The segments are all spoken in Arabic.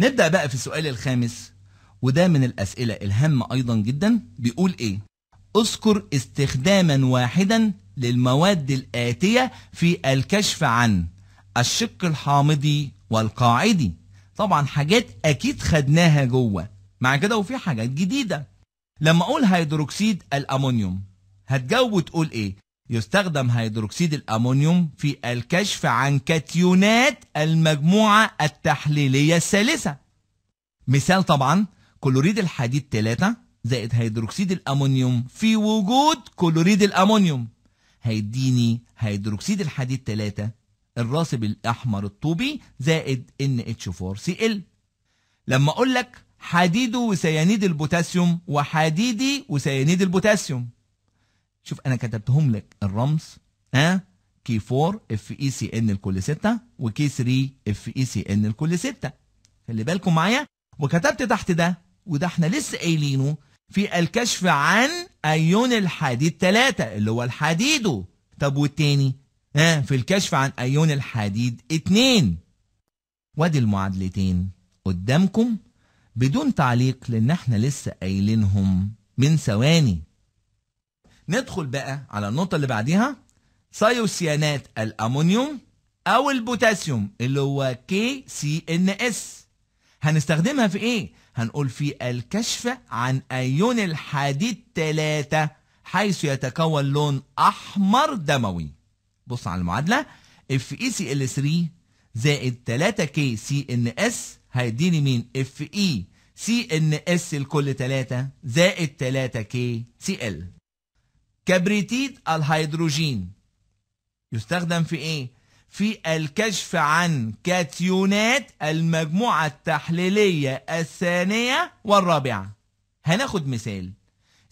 نبدأ بقى في السؤال الخامس وده من الأسئلة الهامة أيضا جدا بيقول إيه؟ اذكر استخداما واحدا للمواد الآتية في الكشف عن الشق الحامضي والقاعدي طبعا حاجات أكيد خدناها جوه مع كده وفي حاجات جديدة لما أقول هيدروكسيد الأمونيوم هتجاوب وتقول إيه؟ يستخدم هيدروكسيد الأمونيوم في الكشف عن كاتيونات المجموعة التحليلية الثالثة مثال طبعا كلوريد الحديد 3 زائد هيدروكسيد الأمونيوم في وجود كلوريد الأمونيوم هيديني هيدروكسيد الحديد 3 الراسب الأحمر الطوبي زائد NH4Cl لما أقول لك حديده وسيانيد البوتاسيوم وحديدي وسيانيد البوتاسيوم شوف انا كتبتهم لك الرمز ها أه؟ كي 4 اف اي سي ان لكل سته وكي 3 اف اي سي ان لكل سته خلي بالكم معايا وكتبت تحت ده وده احنا لسه قايلينه في الكشف عن ايون الحديد ثلاثه اللي هو الحديدو طب والتاني ها أه؟ في الكشف عن ايون الحديد اثنين وادي المعادلتين قدامكم بدون تعليق لان احنا لسه قايلينهم من ثواني ندخل بقى على النقطة اللي بعديها ثيوسيانات الأمونيوم أو البوتاسيوم اللي هو كي سي ان اس هنستخدمها في إيه؟ هنقول في الكشف عن أيون الحديد تلاتة حيث يتكون لون أحمر دموي بص على المعادلة اف اي سي ال 3 زائد 3 كي سي ان اس هيديني مين اف اي سي ان اس الكل 3 زائد 3 كي سي ال كبريتيد الهيدروجين يستخدم في ايه في الكشف عن كاتيونات المجموعة التحليلية الثانية والرابعة هناخد مثال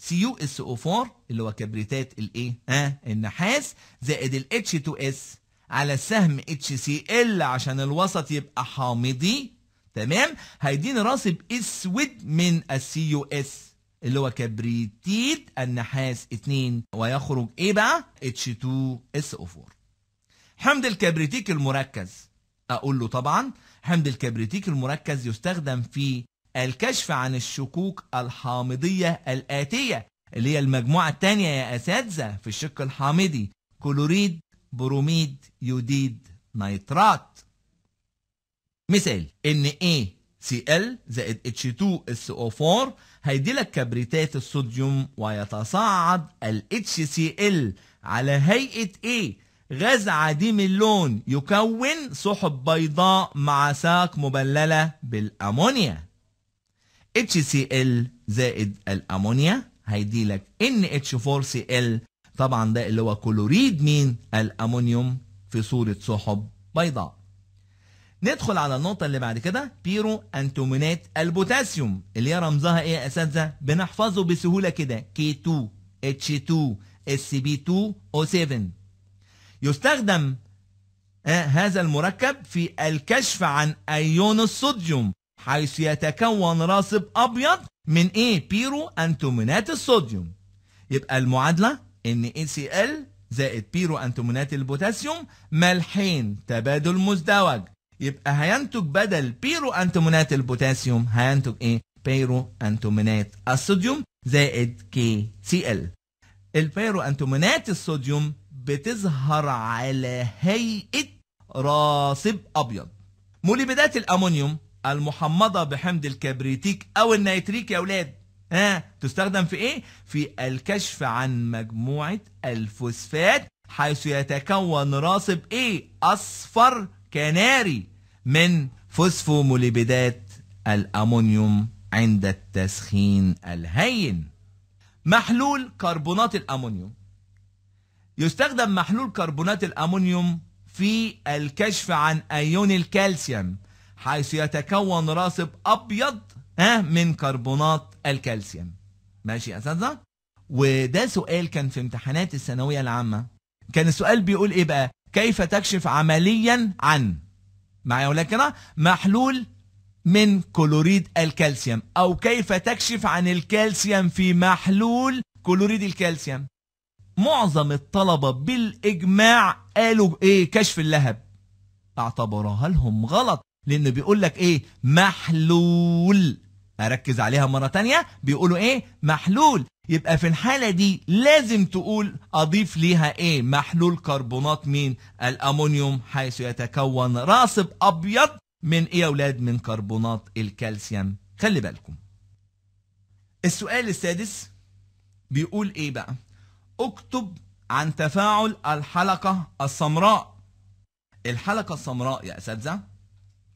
CuSO4 اللي هو كبريتات الايه ها النحاس زائد ال H2S على السهم HCl عشان الوسط يبقى حامضي تمام هيديني راسب اسود من السي يو اس اللي هو كبريتيد النحاس 2 ويخرج ايه بقى H2SO4 حمض الكبريتيك المركز اقول له طبعا حمض الكبريتيك المركز يستخدم في الكشف عن الشكوك الحامضية الآتية اللي هي المجموعة الثانية يا أساتذة في الشق الحامضي كلوريد بروميد يوديد نيترات مثال ان ايه Cl زائد H2SO4 هيديلك كبريتات الصوديوم ويتصاعد ال HCl على هيئة ايه؟ غاز عديم اللون يكون سحب بيضاء مع ساق مبللة بالأمونيا HCl زائد الأمونيا هيديلك NH4Cl طبعا ده اللي هو كلوريد مين؟ الأمونيوم في صورة سحب بيضاء ندخل على النقطة اللي بعد كده بيرو أنتومينات البوتاسيوم اللي هي رمزها إيه يا أساتذة؟ بنحفظه بسهولة كده K2 2 بي 2 SCB2O7 يستخدم آه، هذا المركب في الكشف عن أيون الصوديوم حيث يتكون راسب أبيض من إيه؟ بيرو أنتومينات الصوديوم يبقى المعادلة إن ACL زائد بيرو أنتومينات البوتاسيوم ملحين تبادل مزدوج يبقى هينتج بدل بيرو أنتومونات البوتاسيوم هينتج إيه؟ بيرو أنتومونات الصوديوم زائد كي سي ال البيرو أنتومونات الصوديوم بتظهر على هيئة راسب أبيض موليبيدات الأمونيوم المحمضة بحمض الكبريتيك أو النيتريك يا ولاد ها تستخدم في إيه؟ في الكشف عن مجموعة الفوسفات حيث يتكون راسب إيه؟ أصفر كناري من فوسفوموليبيدات الأمونيوم عند التسخين الهين محلول كربونات الأمونيوم يستخدم محلول كربونات الأمونيوم في الكشف عن أيون الكالسيوم حيث يتكون راسب أبيض من كربونات الكالسيوم ماشي يا أساتذة وده سؤال كان في امتحانات الثانوية العامة كان السؤال بيقول إيه بقى كيف تكشف عمليا عن معايا ولا كده محلول من كلوريد الكالسيوم او كيف تكشف عن الكالسيوم في محلول كلوريد الكالسيوم معظم الطلبة بالاجماع قالوا ايه كشف اللهب اعتبروها لهم غلط لانه بيقول لك ايه محلول هركز عليها مرة تانية بيقولوا ايه محلول يبقى في الحالة دي لازم تقول اضيف ليها ايه محلول كربونات مين الامونيوم حيث يتكون راسب ابيض من ايه يا اولاد من كربونات الكالسيوم خلي بالكم السؤال السادس بيقول ايه بقى اكتب عن تفاعل الحلقة السمراء الحلقة السمراء يا اساتذة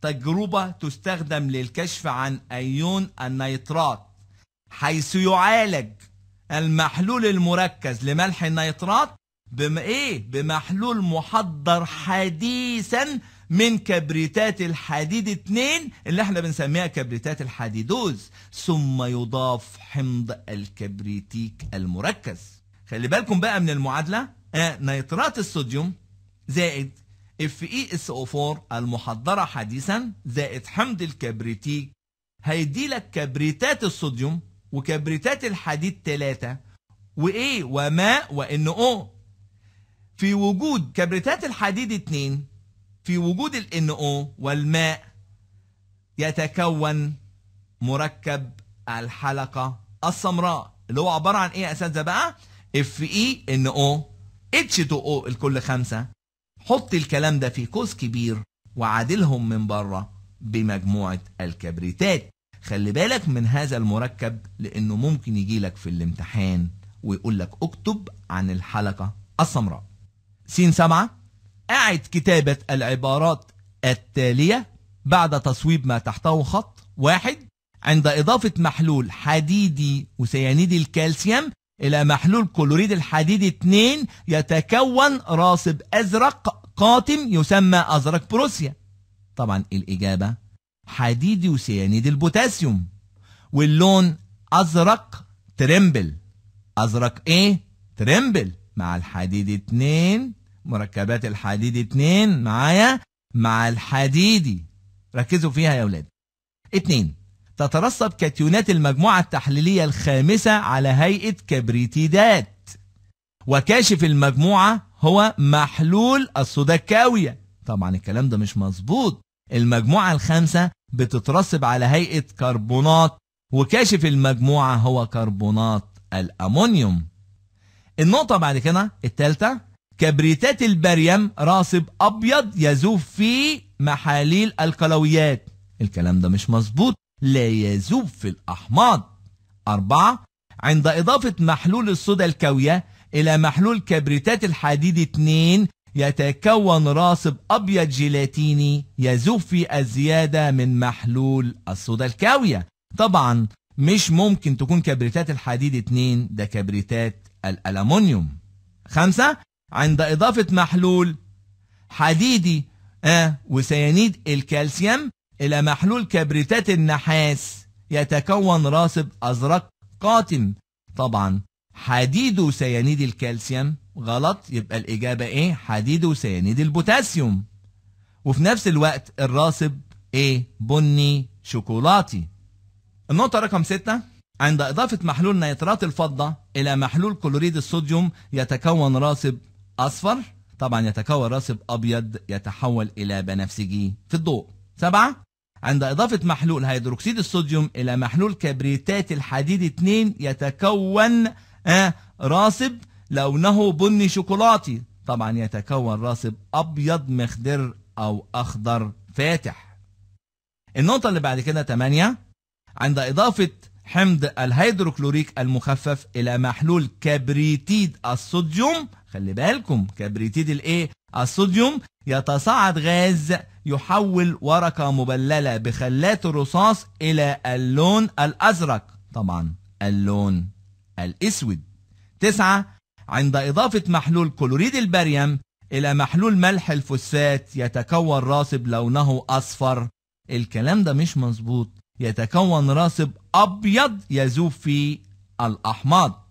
تجربة تستخدم للكشف عن أيون النيترات حيث يعالج المحلول المركز لملح النيترات بم ايه بمحلول محضر حديثا من كبريتات الحديد 2 اللي احنا بنسميها كبريتات الحديدوز ثم يضاف حمض الكبريتيك المركز خلي بالكم بقى من المعادله آه نيترات الصوديوم زائد اف اي اس او 4 المحضرة حديثا زائد حمض الكبريتيك هيديلك كبريتات الصوديوم وكبريتات الحديد ثلاثه وايه وماء وان او في وجود كبريتات الحديد اثنين في وجود الان او والماء يتكون مركب الحلقة السمراء اللي هو عبارة عن ايه يا اساتذة بقى اف اي e ان او اتش 2 او الكل خمسة حط الكلام ده في قوس كبير وعادلهم من بره بمجموعة الكبريتات خلي بالك من هذا المركب لأنه ممكن يجي لك في الامتحان ويقول لك اكتب عن الحلقة السمراء سين سبعة أعد كتابة العبارات التالية بعد تصويب ما تحته خط واحد عند إضافة محلول حديدي وسيانيد الكالسيوم إلى محلول كلوريد الحديد 2 يتكون راسب أزرق قاتم يسمى أزرق بروسيا طبعا الإجابة حديد وسيانيد البوتاسيوم واللون أزرق ترمبل أزرق إيه؟ ترمبل مع الحديد 2 مركبات الحديد 2 معايا مع الحديدي ركزوا فيها يا اولاد 2 تترسب كاتيونات المجموعة التحليلية الخامسة على هيئة كبريتيدات وكاشف المجموعة هو محلول الصودا الكاوية طبعا الكلام ده مش مظبوط المجموعة الخامسة بتترسب على هيئة كربونات وكاشف المجموعة هو كربونات الأمونيوم النقطة بعد كده التالتة كبريتات البريم راسب أبيض يذوب فيه محاليل القلويات الكلام ده مش مظبوط لا يذوب في الأحماض أربعة عند إضافة محلول الصودا الكاوية إلى محلول كبريتات الحديد 2 يتكون راسب أبيض جيلاتيني يذوب في الزيادة من محلول الصودا الكاوية طبعا مش ممكن تكون كبريتات الحديد 2 ده كبريتات الألمنيوم خمسة عند إضافة محلول حديدي آه وسيانيد الكالسيوم إلى محلول كبريتات النحاس يتكون راسب أزرق قاتم طبعا حديد سيانيد الكالسيوم غلط يبقى الإجابة إيه حديد سيانيد البوتاسيوم وفي نفس الوقت الراسب إيه بني شوكولاتي النقطة رقم 6 عند إضافة محلول نيترات الفضة إلى محلول كلوريد الصوديوم يتكون راسب أصفر طبعا يتكون راسب أبيض يتحول إلى بنفسجي في الضوء سبعة عند إضافة محلول هيدروكسيد الصوديوم إلى محلول كبريتات الحديد 2 يتكون آه، راسب لونه بني شوكولاتي طبعا يتكون راسب أبيض مخدر أو أخضر فاتح النقطة اللي بعد كده 8 عند إضافة حمض الهيدروكلوريك المخفف إلى محلول كبريتيد الصوديوم خلي بالكم كبريتيد الايه الصوديوم يتصاعد غاز يحول ورقة مبللة بخلات الرصاص إلى اللون الأزرق طبعا اللون الأسود تسعة عند إضافة محلول كلوريد البريم إلى محلول ملح الفوسفات يتكون راسب لونه أصفر الكلام ده مش مظبوط يتكون راسب أبيض يذوب فيه الأحماض